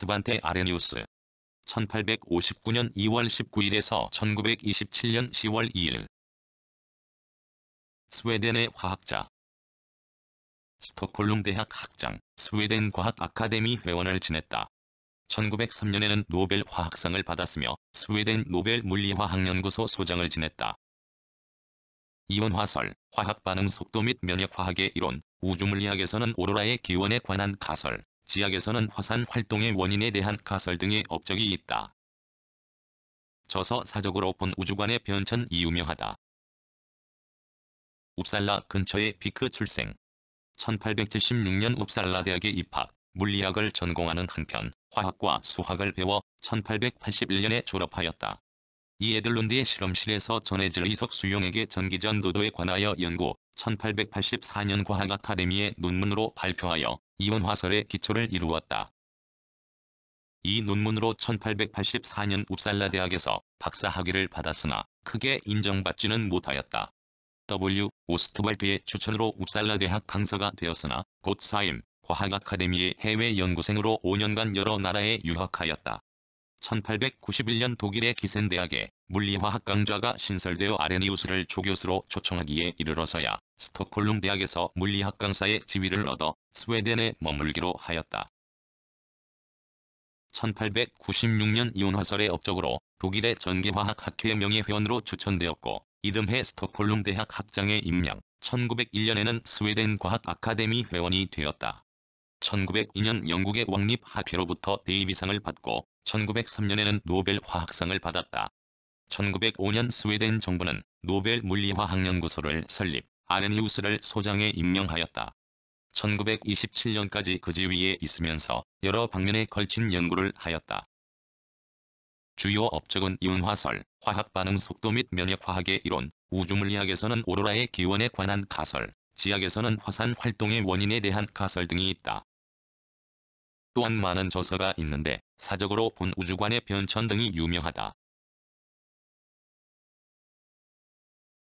스반테 아레니우스 1859년 2월 19일에서 1927년 10월 2일 스웨덴의 화학자 스톡홀름 대학 학장, 스웨덴 과학 아카데미 회원을 지냈다. 1903년에는 노벨 화학상을 받았으며 스웨덴 노벨 물리화학연구소 소장을 지냈다. 이온화설, 화학 반응 속도 및 면역 화학의 이론, 우주물리학에서는 오로라의 기원에 관한 가설, 지학에서는 화산 활동의 원인에 대한 가설 등의 업적이 있다. 저서사적으로 본 우주관의 변천이 유명하다. 웁살라 근처의 비크 출생. 1876년 웁살라 대학에 입학, 물리학을 전공하는 한편 화학과 수학을 배워 1881년에 졸업하였다. 이에들룬드의 실험실에서 전해질 이석 수용에게 전기전도도에 관하여 연구, 1884년 과학 아카데미의 논문으로 발표하여 이원 화설의 기초를 이루었다. 이 논문으로 1884년 웁살라 대학에서 박사 학위를 받았으나 크게 인정받지는 못하였다. W. 오스트발트의 추천으로 웁살라 대학 강사가 되었으나 곧 사임 과학 아카데미의 해외 연구생으로 5년간 여러 나라에 유학하였다. 1891년 독일의 기센대학에 물리화학 강좌가 신설되어 아레니우스를 조교수로 초청하기에 이르러서야 스톡홀름 대학에서 물리학 강사의 지위를 얻어 스웨덴에 머물기로 하였다. 1896년 이혼화설의 업적으로 독일의 전기화학학회 명예회원으로 추천되었고 이듬해 스톡홀름 대학 학장에 임명, 1901년에는 스웨덴 과학 아카데미 회원이 되었다. 1902년 영국의 왕립 학회로부터 데이비상을 받고 1903년에는 노벨 화학상을 받았다. 1905년 스웨덴 정부는 노벨 물리화학연구소를 설립, 아레니우스를 소장에 임명하였다. 1927년까지 그 지위에 있으면서 여러 방면에 걸친 연구를 하였다. 주요 업적은 이온화설, 화학반응 속도 및 면역화학의 이론, 우주물리학에서는 오로라의 기원에 관한 가설, 지학에서는 화산 활동의 원인에 대한 가설 등이 있다. 또한 많은 저서가 있는데 사적으로 본 우주관의 변천 등이 유명하다.